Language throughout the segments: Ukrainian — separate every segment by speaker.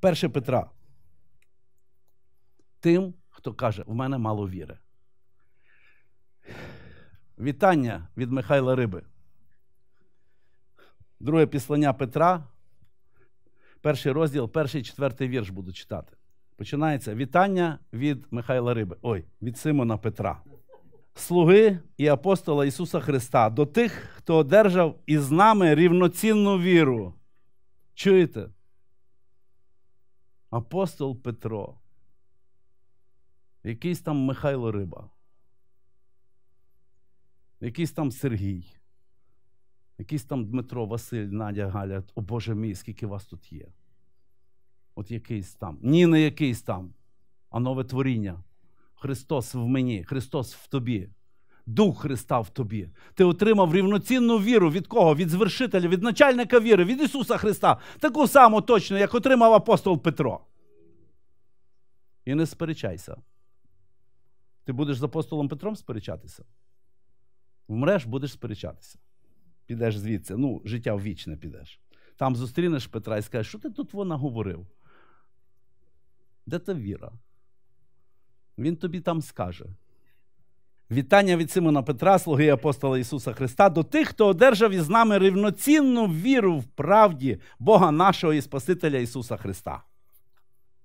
Speaker 1: Перше Петра. Тим, хто каже, в мене мало віри. Вітання від Михайла Риби. Друге післання Петра. Перший розділ, перший четвертий вірш буду читати. Починається вітання від Михайла Риби. Ой, від Симона Петра. Слуги і апостола Ісуса Христа до тих, хто одержав із нами рівноцінну віру. Чуєте? апостол Петро, якийсь там Михайло Риба, якийсь там Сергій, якийсь там Дмитро, Василь, Надя Галя, о Боже мій, скільки вас тут є. От якийсь там. Ні, не якийсь там, а нове творіння. Христос в мені, Христос в тобі. Дух Христа в тобі. Ти отримав рівноцінну віру від кого? Від звершителя, від начальника віри, від Ісуса Христа, таку саму точно, як отримав апостол Петро. І не сперечайся. Ти будеш з апостолом Петром сперечатися? Вмреш, будеш сперечатися. Підеш звідси, ну, життя вічне підеш. Там зустрінеш Петра і скажеш, що ти тут вона говорив? Де та віра? Він тобі там скаже. Вітання від Симона Петра, слуги апостола Ісуса Христа, до тих, хто одержав із нами рівноцінну віру в правді Бога нашого і Спасителя Ісуса Христа.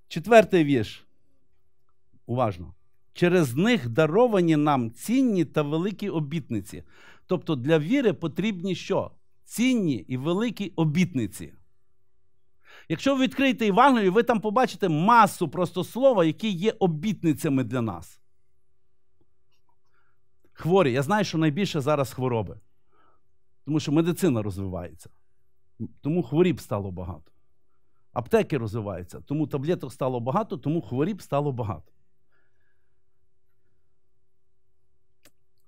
Speaker 1: Четвертий вірш. Уважно. Через них даровані нам цінні та великі обітниці. Тобто для віри потрібні що? Цінні і великі обітниці. Якщо ви відкриєте Євангелію, ви там побачите масу просто слова, які є обітницями для нас хворі. Я знаю, що найбільше зараз хвороби, тому що медицина розвивається, тому хворіб стало багато. Аптеки розвиваються, тому таблеток стало багато, тому хворіб стало багато.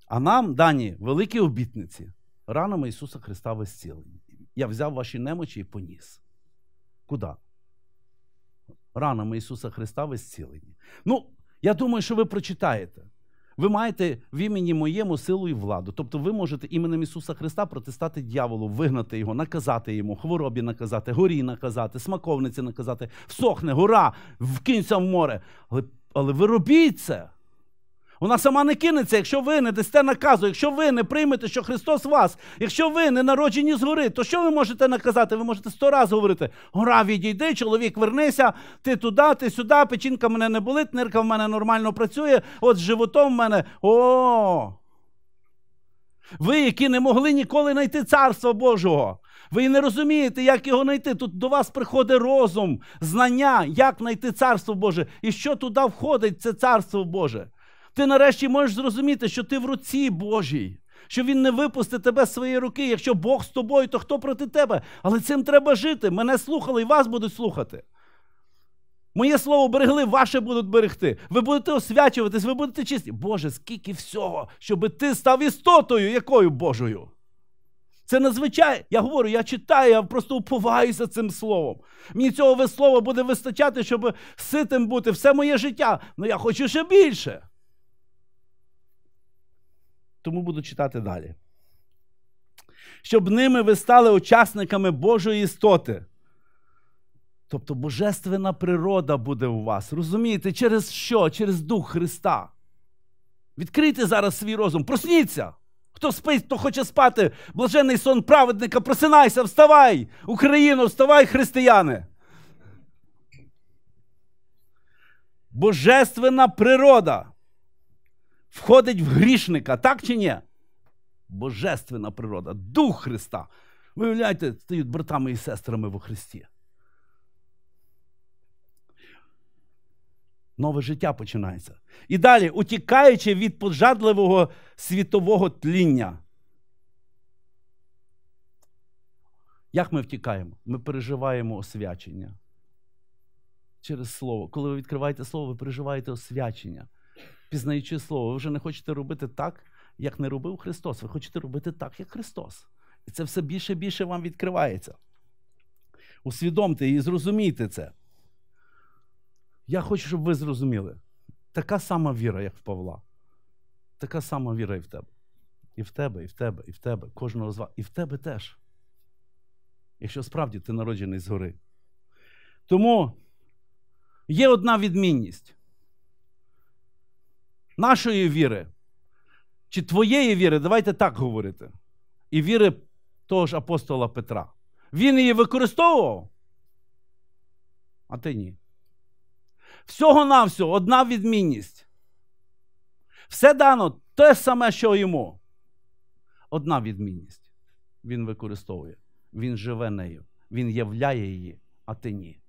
Speaker 1: А нам дані великі обітниці ранами Ісуса Христа висцілені. Я взяв ваші немочі і поніс. Куди? Ранами Ісуса Христа висцілені. Ну, я думаю, що ви прочитаєте. Ви маєте в імені моєму силу і владу. Тобто ви можете іменем Ісуса Христа протистати дьяволу, вигнати його, наказати йому, хворобі наказати, горі наказати, смаковниці наказати, всохне, гора, вкинься в море. Але, але ви робіть це. Вона сама не кинеться, якщо ви не дасте наказу, якщо ви не приймете, що Христос вас, якщо ви не народжені згори, то що ви можете наказати? Ви можете сто разів говорити: гора, відійди, чоловік, вернися, ти туди, ти сюди, печінка мене не болить, нирка в мене нормально працює, от з животом в мене. О! Ви, які не могли ніколи знайти царство Божого. Ви не розумієте, як його знайти. Тут до вас приходить розум, знання, як знайти царство Боже і що туди входить, це царство Боже. Ти нарешті можеш зрозуміти, що ти в руці Божій, що Він не випустить тебе з своєї руки. Якщо Бог з тобою, то хто проти тебе? Але цим треба жити. Мене слухали і вас будуть слухати. Моє слово берегли, ваше будуть берегти. Ви будете освячуватись, ви будете чисті. Боже, скільки всього, щоб ти став істотою, якою Божою. Це надзвичайно, я говорю, я читаю, я просто уповаюся цим словом. Мені цього слова буде вистачати, щоб ситим бути все моє життя. Ну я хочу ще більше тому буду читати далі. Щоб ними ви стали учасниками Божої істоти. Тобто божественна природа буде у вас. Розумієте, через що? Через Дух Христа. Відкрийте зараз свій розум, просніться. Хто спить, хто хоче спати, блажений сон праведника, просинайся, вставай, Україно, вставай, християни. Божественна природа входить в грішника, так чи ні? Божественна природа, Дух Христа. Виявляєте, стають братами і сестрами во Христі. Нове життя починається. І далі, утікаючи від пожадливого світового тління. Як ми втікаємо? Ми переживаємо освячення. Через слово. Коли ви відкриваєте слово, ви переживаєте освячення пізнаючи слово, ви вже не хочете робити так, як не робив Христос. Ви хочете робити так, як Христос. І це все більше і більше вам відкривається. Усвідомте і зрозумійте це. Я хочу, щоб ви зрозуміли. Така сама віра, як в Павла. Така сама віра і в тебе. І в тебе, і в тебе, і в тебе, кожного з вас, і в тебе теж. Якщо справді ти народжений згори. Тому є одна відмінність нашої віри чи твоєї віри, давайте так говорити, і віри того ж апостола Петра. Він її використовував, а ти ні. Всього навсього одна відмінність. Все дано те саме, що йому. Одна відмінність. Він використовує, він живе нею, він являє її, а ти ні.